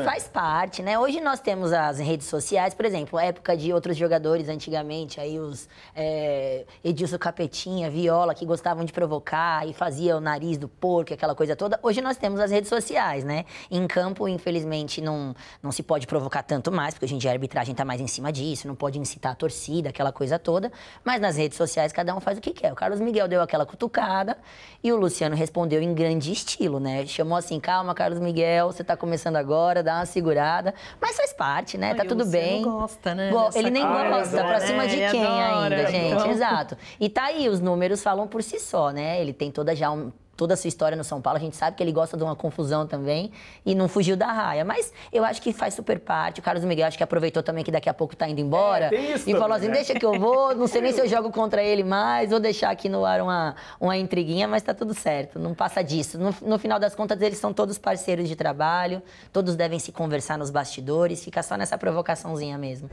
É. Faz parte, né? Hoje nós temos as redes sociais, por exemplo, época de outros jogadores antigamente, aí os é, Edilson Capetinha, Viola, que gostavam de provocar e fazia o nariz do porco, aquela coisa toda. Hoje nós temos as redes sociais, né? Em campo, infelizmente, não, não se pode provocar tanto mais, porque hoje em dia a arbitragem está mais em cima disso, não pode incitar a torcida, aquela coisa toda. Mas nas redes sociais, cada um faz o que quer. O Carlos Miguel deu aquela cutucada e o Luciano respondeu em grande estilo, né? Chamou assim, calma, Carlos Miguel, você está começando agora, dar uma segurada. Mas faz parte, né? Ai, tá tudo bem. Gosta, né, Go ele nem gosta, pra tá cima de quem adora, ainda, então. gente? Então. Exato. E tá aí, os números falam por si só, né? Ele tem toda já um toda a sua história no São Paulo. A gente sabe que ele gosta de uma confusão também e não fugiu da raia. Mas eu acho que faz super parte. O Carlos Miguel acho que aproveitou também que daqui a pouco tá indo embora. É, isso, e falou assim: né? deixa que eu vou, não sei nem se eu jogo contra ele mais, vou deixar aqui no ar uma, uma intriguinha, mas tá tudo certo. Não passa disso. No, no final das contas, eles são todos parceiros de trabalho, todos devem se conversar nos bastidores, fica só nessa provocaçãozinha mesmo.